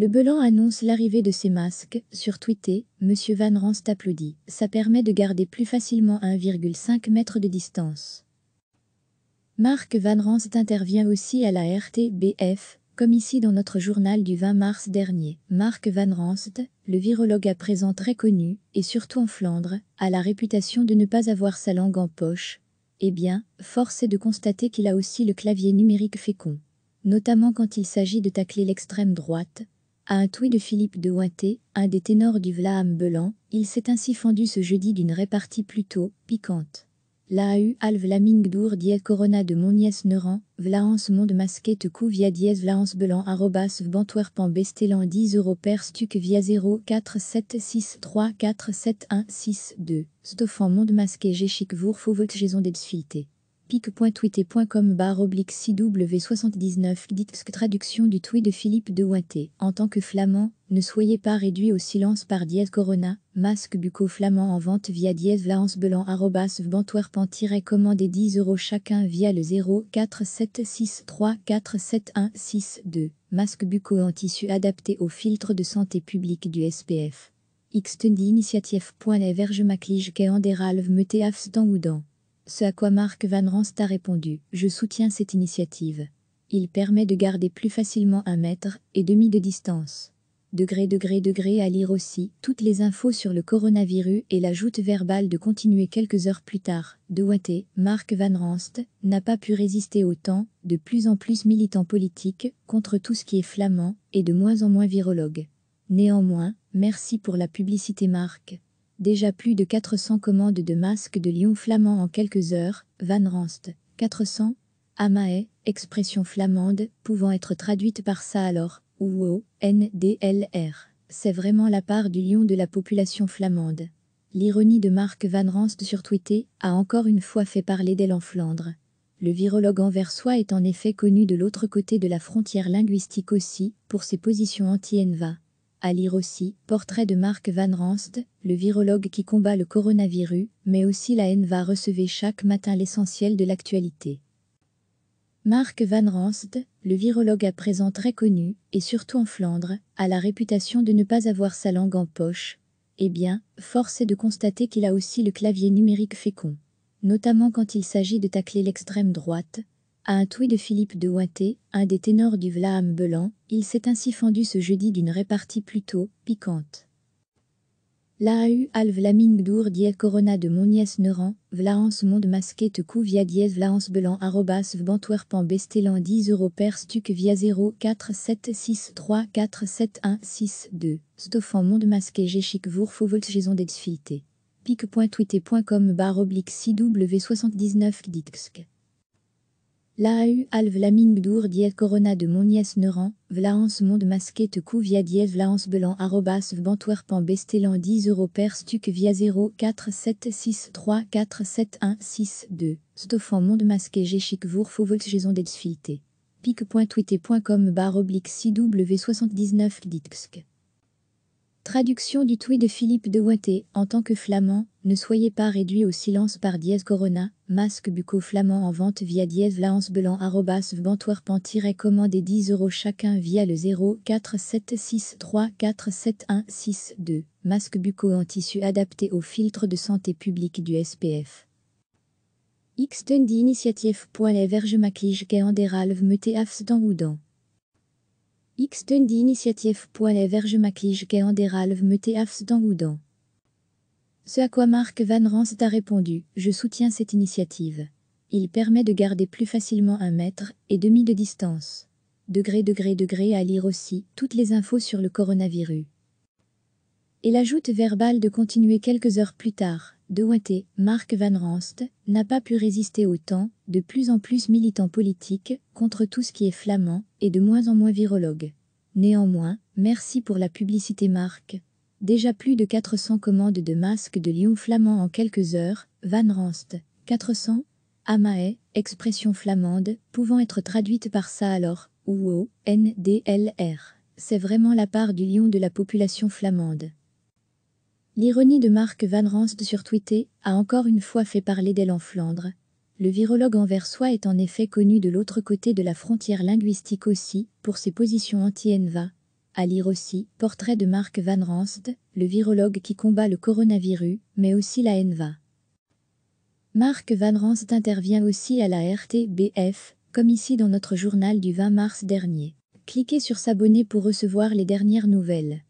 Le Belan annonce l'arrivée de ses masques. Sur Twitter, M. Van Ranst applaudit. Ça permet de garder plus facilement 1,5 mètre de distance. Marc Van Ranst intervient aussi à la RTBF, comme ici dans notre journal du 20 mars dernier. Marc Van Ranst, le virologue à présent très connu, et surtout en Flandre, a la réputation de ne pas avoir sa langue en poche. Eh bien, force est de constater qu'il a aussi le clavier numérique fécond. Notamment quand il s'agit de tacler l'extrême droite, à un tweet de Philippe de Ouinté, un des ténors du Vlaam Belan, il s'est ainsi fendu ce jeudi d'une répartie plutôt piquante. La u al Vlamingdour diète corona de Monies Neuran, Vlaans monde masqué te cou via dièse Vlaans Belan arrobas bantwerpan bestelan 10 euro per stuc via 0476347162. Stoffant monde masqué géchic vour Fouvot jaison pic.twitter.com barre oblique CW79 que traduction du tweet de Philippe de Winté. En tant que flamand, ne soyez pas réduit au silence par dièse corona, masque bucco flamand en vente via dièse vlaance belan arrobas commander 10 euros chacun via le 0476347162. Masque bucco en tissu adapté au filtre de santé publique du SPF. Xtendi e maclige dans ou ce à quoi Marc Van Ranst a répondu « Je soutiens cette initiative. Il permet de garder plus facilement un mètre et demi de distance. » Degré degré degré à lire aussi toutes les infos sur le coronavirus et la joute verbale de continuer quelques heures plus tard. De Watté, Mark Van Ranst n'a pas pu résister au temps, de plus en plus militant politique, contre tout ce qui est flamand, et de moins en moins virologue. Néanmoins, merci pour la publicité Marc. Déjà plus de 400 commandes de masques de lion flamand en quelques heures, Van Ranst, 400, Amae, expression flamande, pouvant être traduite par ça alors, ou O, NDLR. C'est vraiment la part du lion de la population flamande. L'ironie de Marc Van Ranst sur Twitter a encore une fois fait parler d'elle en Flandre. Le virologue anversois est en effet connu de l'autre côté de la frontière linguistique aussi, pour ses positions anti-ENVA. À lire aussi, portrait de Marc Van Ranst, le virologue qui combat le coronavirus, mais aussi la haine va chaque matin l'essentiel de l'actualité. Marc Van Ranst, le virologue à présent très connu, et surtout en Flandre, a la réputation de ne pas avoir sa langue en poche. Eh bien, force est de constater qu'il a aussi le clavier numérique fécond. Notamment quand il s'agit de tacler l'extrême droite, à un tweet de Philippe de Ouaté, un des ténors du Vlaam Belan, il s'est ainsi fendu ce jeudi d'une répartie plutôt piquante. L'AAU al Vlaming Dour die Corona de Monies Neran, Vlaans Monde Masqué te cou via dièse Vlaans Belan arrobas Vbantwerpan Bestelan 10 euro per stuc via 0476347162, Stoffan Monde Masqué Géchic Vour Fauvolsgaison d'Edsfiité. pic.twitter.com barre oblique 6w79 dixk la al vlaming dour dièse corona de mon monies neuran, vlaans monde masqué te cou via dièse vlaans belan arrobas vbantwerpan bestelan 10 euro per stuc via 0 4 7 6 3 4 7 1 6 2 Stoffan monde masqué géchic vour fauvolt jaison d'elsfité. pic.twitter.com bar oblique 6w79 dixk Traduction du tweet de Philippe de Winté en tant que flamand, ne soyez pas réduit au silence par dièse corona, masque bucco-flamand en vente via dièse blanc arrobas commande et 10 euros chacun via le 0476347162, masque bucco en tissu adapté au filtre de santé publique du SPF. Xtendi Initiative. E Verge Mete Afsdan X initiative poilet verge en me halve meteafs dans dans. Ce à quoi Marc Van Rans a répondu Je soutiens cette initiative. Il permet de garder plus facilement un mètre et demi de distance. Degré, degré, degré à lire aussi toutes les infos sur le coronavirus. Et l'ajoute verbale de continuer quelques heures plus tard de Watté, Marc Van Ranst, n'a pas pu résister au temps, de plus en plus militant politique, contre tout ce qui est flamand, et de moins en moins virologue. Néanmoins, merci pour la publicité Marc. Déjà plus de 400 commandes de masques de lion flamand en quelques heures, Van Ranst, 400 Amae, expression flamande, pouvant être traduite par ça alors, ou o, NDLR. C'est vraiment la part du lion de la population flamande. L'ironie de Marc Van Ransd sur Twitter a encore une fois fait parler d'elle en Flandre. Le virologue anversois est en effet connu de l'autre côté de la frontière linguistique aussi, pour ses positions anti-ENVA. À lire aussi, portrait de Marc Van Ransd, le virologue qui combat le coronavirus, mais aussi la ENVA. Marc Van Ransd intervient aussi à la RTBF, comme ici dans notre journal du 20 mars dernier. Cliquez sur s'abonner pour recevoir les dernières nouvelles.